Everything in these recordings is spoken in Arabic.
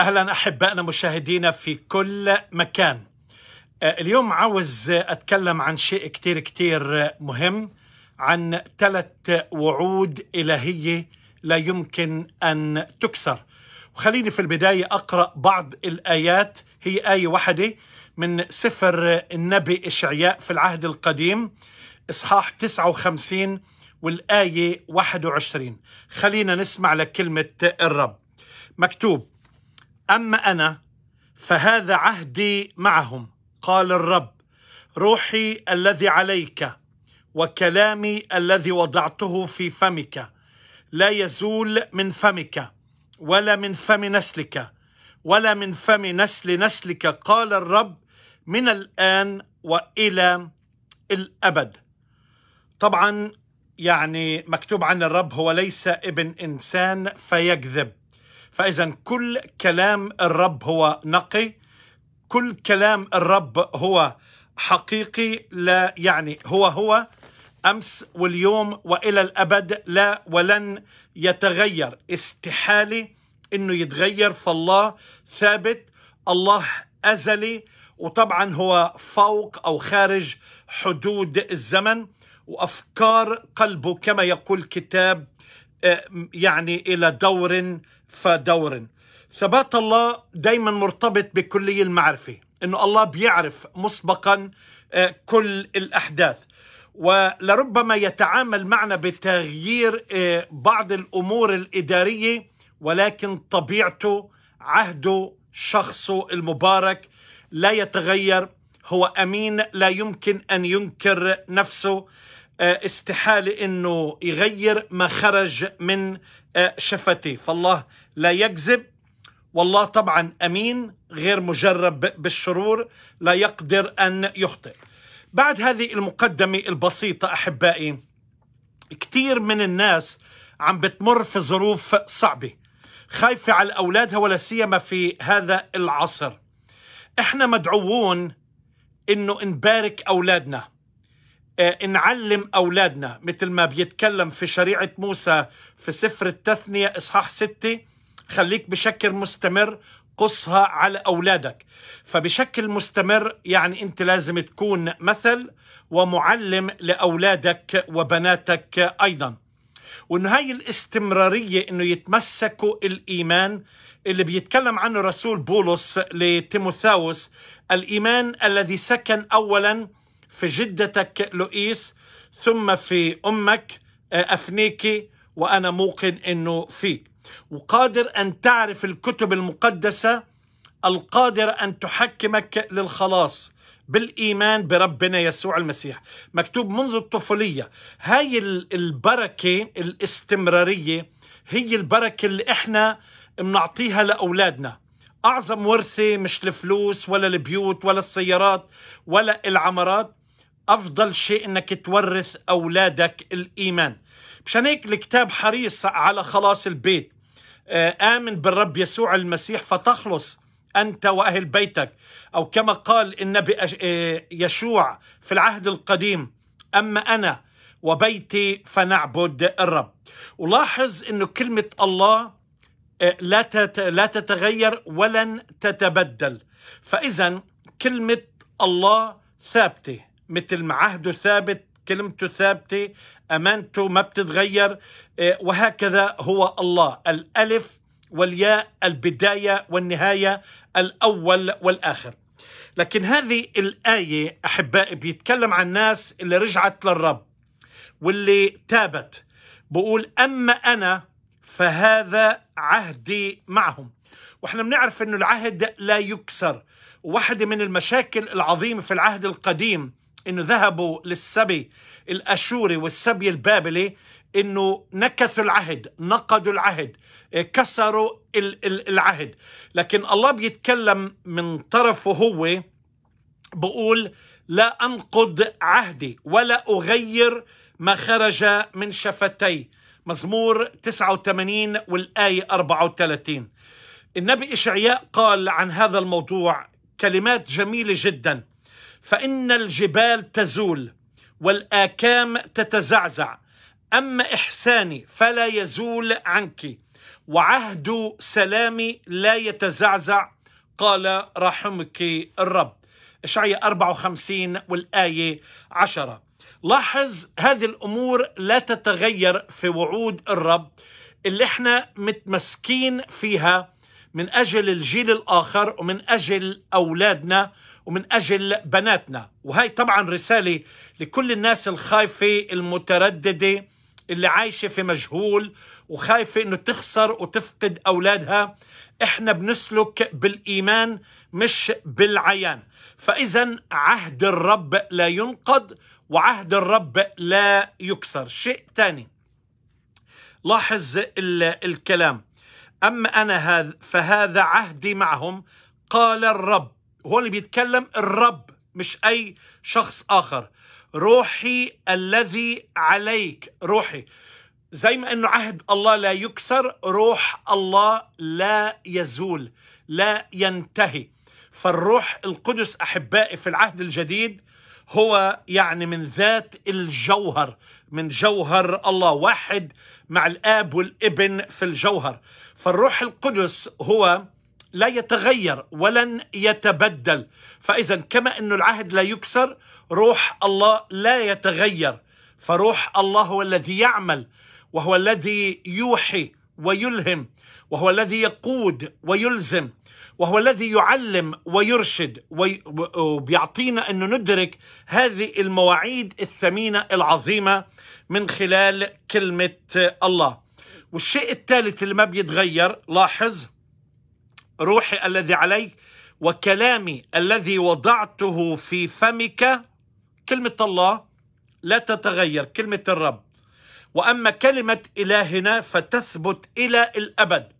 اهلا احبائنا مشاهدينا في كل مكان آه، اليوم عاوز اتكلم عن شيء كتير كتير مهم عن ثلاث وعود الهيه لا يمكن ان تكسر وخليني في البدايه اقرا بعض الايات هي ايه واحده من سفر النبي اشعياء في العهد القديم اصحاح 59 والايه 21 خلينا نسمع لكلمه الرب مكتوب أما أنا فهذا عهدي معهم قال الرب روحي الذي عليك وكلامي الذي وضعته في فمك لا يزول من فمك ولا من فم نسلك ولا من فم نسل نسلك قال الرب من الآن وإلى الأبد طبعا يعني مكتوب عن الرب هو ليس ابن إنسان فيكذب فإذا كل كلام الرب هو نقي كل كلام الرب هو حقيقي لا يعني هو هو امس واليوم والى الابد لا ولن يتغير استحاله انه يتغير فالله ثابت الله ازلي وطبعا هو فوق او خارج حدود الزمن وافكار قلبه كما يقول كتاب آه، يعني إلى دور فدور ثبات الله دايما مرتبط بكلي المعرفة أنه الله بيعرف مسبقا آه، كل الأحداث ولربما يتعامل معنا بتغيير آه، بعض الأمور الإدارية ولكن طبيعته عهده شخصه المبارك لا يتغير هو أمين لا يمكن أن ينكر نفسه آه، استحالة أنه يغير ما خرج من آه، شفتيه فالله لا يكذب والله طبعا أمين غير مجرب بالشرور لا يقدر أن يخطئ بعد هذه المقدمة البسيطة أحبائي كثير من الناس عم بتمر في ظروف صعبة خايفة على أولادها ولا سيما في هذا العصر احنا مدعوون انه نبارك أولادنا آه، نعلم أولادنا مثل ما بيتكلم في شريعة موسى في سفر التثنية إصحاح ستة خليك بشكل مستمر قصها على أولادك فبشكل مستمر يعني أنت لازم تكون مثل ومعلم لأولادك وبناتك أيضا وأنه هاي الاستمرارية أنه يتمسكوا الإيمان اللي بيتكلم عنه رسول بولس لتيموثاوس الإيمان الذي سكن أولاً في جدتك لؤيس ثم في امك آه، افنيكي وانا موقن انه فيك وقادر ان تعرف الكتب المقدسه القادره ان تحكمك للخلاص بالايمان بربنا يسوع المسيح مكتوب منذ الطفوليه هاي البركه الاستمراريه هي البركه اللي احنا بنعطيها لاولادنا اعظم ورثه مش الفلوس ولا البيوت ولا السيارات ولا العمارات أفضل شيء أنك تورث أولادك الإيمان مشان هيك الكتاب حريص على خلاص البيت آه، آمن بالرب يسوع المسيح فتخلص أنت وأهل بيتك أو كما قال النبي آه، يشوع في العهد القديم أما أنا وبيتي فنعبد الرب ولاحظ أن كلمة الله آه، لا لا تتغير ولن تتبدل فإذا كلمة الله ثابته مثل ما عهده ثابت كلمته ثابتة أمانته ما بتتغير آه، وهكذا هو الله الألف والياء البداية والنهاية الأول والآخر لكن هذه الآية أحبائي بيتكلم عن الناس اللي رجعت للرب واللي تابت بقول أما أنا فهذا عهدي معهم واحنا بنعرف انه العهد لا يكسر واحدة من المشاكل العظيمة في العهد القديم انه ذهبوا للسبي الاشوري والسبي البابلي انه نكثوا العهد نقضوا العهد إيه، كسروا العهد لكن الله بيتكلم من طرفه هو بقول لا انقض عهدي ولا اغير ما خرج من شفتي مزمور 89 والآية 34 النبي إشعياء قال عن هذا الموضوع كلمات جميلة جدا فإن الجبال تزول والآكام تتزعزع أما إحساني فلا يزول عنك وعهد سلامي لا يتزعزع قال رحمك الرب إشعية 54 والآية 10 لاحظ هذه الأمور لا تتغير في وعود الرب اللي احنا متمسكين فيها من أجل الجيل الآخر ومن أجل أولادنا ومن أجل بناتنا وهي طبعا رسالة لكل الناس الخايفة المترددة اللي عايشة في مجهول وخايفة أنه تخسر وتفقد أولادها إحنا بنسلك بالإيمان مش بالعيان فإذا عهد الرب لا ينقض وعهد الرب لا يكسر شيء ثاني لاحظ الكلام أما أنا هذا فهذا عهدي معهم قال الرب هو اللي بيتكلم الرب مش أي شخص آخر روحي الذي عليك روحي زي ما أنه عهد الله لا يكسر روح الله لا يزول لا ينتهي فالروح القدس أحبائي في العهد الجديد هو يعني من ذات الجوهر من جوهر الله واحد مع الاب والابن في الجوهر فالروح القدس هو لا يتغير ولن يتبدل فإذا كما أن العهد لا يكسر روح الله لا يتغير فروح الله هو الذي يعمل وهو الذي يوحي ويلهم وهو الذي يقود ويلزم وهو الذي يعلم ويرشد وبيعطينا أنه ندرك هذه المواعيد الثمينة العظيمة من خلال كلمة الله والشيء الثالث اللي ما بيتغير لاحظ روحي الذي عليك وكلامي الذي وضعته في فمك كلمة الله لا تتغير كلمة الرب وأما كلمة إلهنا فتثبت إلى الأبد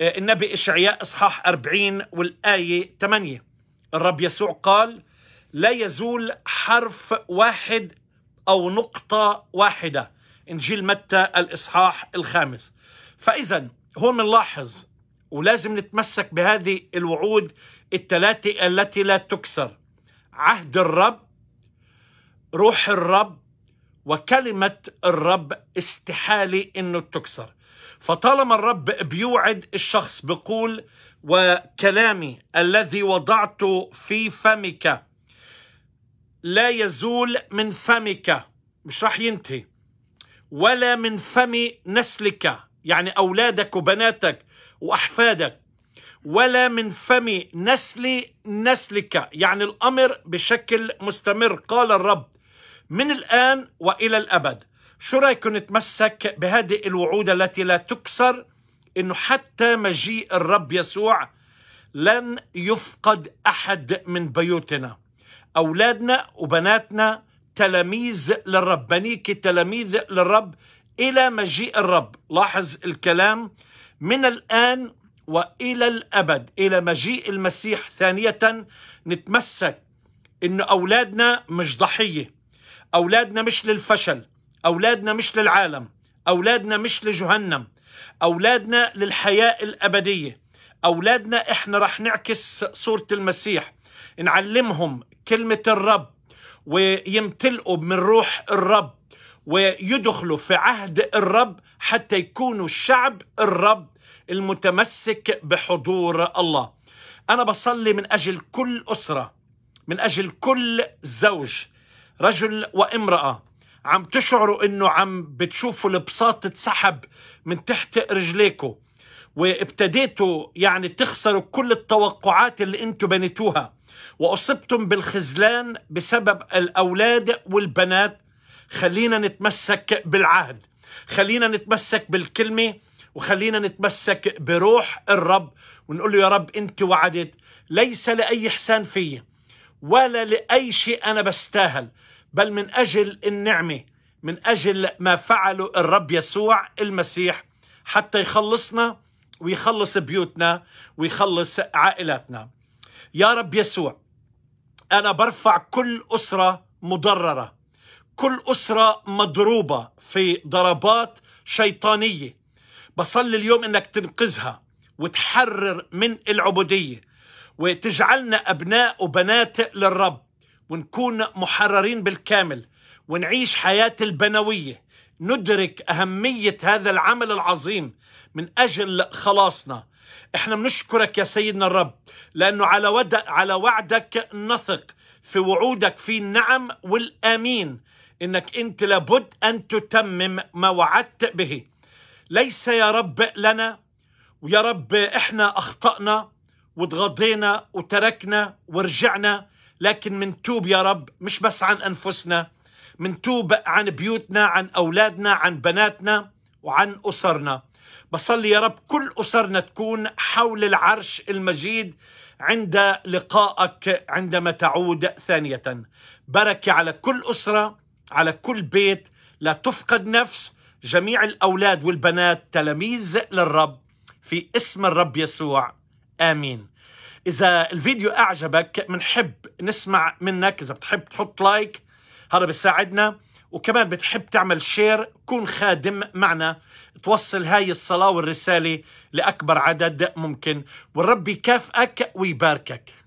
آه، النبي إشعياء إصحاح 40 والآية 8 الرب يسوع قال لا يزول حرف واحد أو نقطة واحدة إنجيل متى الإصحاح الخامس فإذا هون بنلاحظ ولازم نتمسك بهذه الوعود الثلاثة التي لا تكسر عهد الرب روح الرب وكلمة الرب استحالة انه تكسر فطالما الرب بيوعد الشخص بقول وكلامي الذي وضعته في فمك لا يزول من فمك مش راح ينتهي ولا من فم نسلك يعني أولادك وبناتك وأحفادك ولا من فم نسل نسلك يعني الأمر بشكل مستمر قال الرب من الآن وإلى الأبد شو رأيك نتمسك بهذه الوعود التي لا تكسر إنه حتى مجيء الرب يسوع لن يفقد أحد من بيوتنا أولادنا وبناتنا تلاميذ للرب بنيك تلاميذ للرب إلى مجيء الرب لاحظ الكلام من الآن وإلى الأبد إلى مجيء المسيح ثانية نتمسك إنه أولادنا مش ضحية أولادنا مش للفشل أولادنا مش للعالم أولادنا مش لجهنم أولادنا للحياة الأبدية أولادنا إحنا رح نعكس صورة المسيح نعلمهم كلمة الرب ويمتلئوا من روح الرب ويدخلوا في عهد الرب حتى يكونوا شعب الرب المتمسك بحضور الله أنا بصلي من أجل كل أسرة من أجل كل زوج رجل وامرأة عم تشعروا أنه عم بتشوفوا البساط تسحب من تحت رجليكم وابتديتوا يعني تخسروا كل التوقعات اللي انتم بنيتوها واصبتم بالخذلان بسبب الاولاد والبنات خلينا نتمسك بالعهد خلينا نتمسك بالكلمه وخلينا نتمسك بروح الرب ونقول له يا رب انت وعدت ليس لاي احسان في ولا لاي شيء انا بستاهل بل من اجل النعمه من اجل ما فعله الرب يسوع المسيح حتى يخلصنا ويخلص بيوتنا ويخلص عائلاتنا يا رب يسوع انا برفع كل اسره مضرره كل اسره مضروبه في ضربات شيطانيه بصلي اليوم انك تنقذها وتحرر من العبوديه وتجعلنا ابناء وبنات للرب ونكون محررين بالكامل ونعيش حياه البنويه ندرك اهميه هذا العمل العظيم من اجل خلاصنا احنا بنشكرك يا سيدنا الرب لانه على ود... على وعدك نثق في وعودك في النعم والامين انك انت لابد ان تتمم ما وعدت به ليس يا رب لنا ويا رب احنا اخطأنا وتغضينا وتركنا ورجعنا لكن منتوب يا رب مش بس عن أنفسنا منتوب عن بيوتنا عن أولادنا عن بناتنا وعن أسرنا بصلي يا رب كل أسرنا تكون حول العرش المجيد عند لقائك عندما تعود ثانية بركة على كل أسرة على كل بيت لا تفقد نفس جميع الأولاد والبنات تلاميذ للرب في اسم الرب يسوع آمين إذا الفيديو أعجبك منحب نسمع منك إذا بتحب تحط لايك هذا بيساعدنا وكمان بتحب تعمل شير كون خادم معنا توصل هاي الصلاة والرسالة لأكبر عدد ممكن والرب يكافئك ويباركك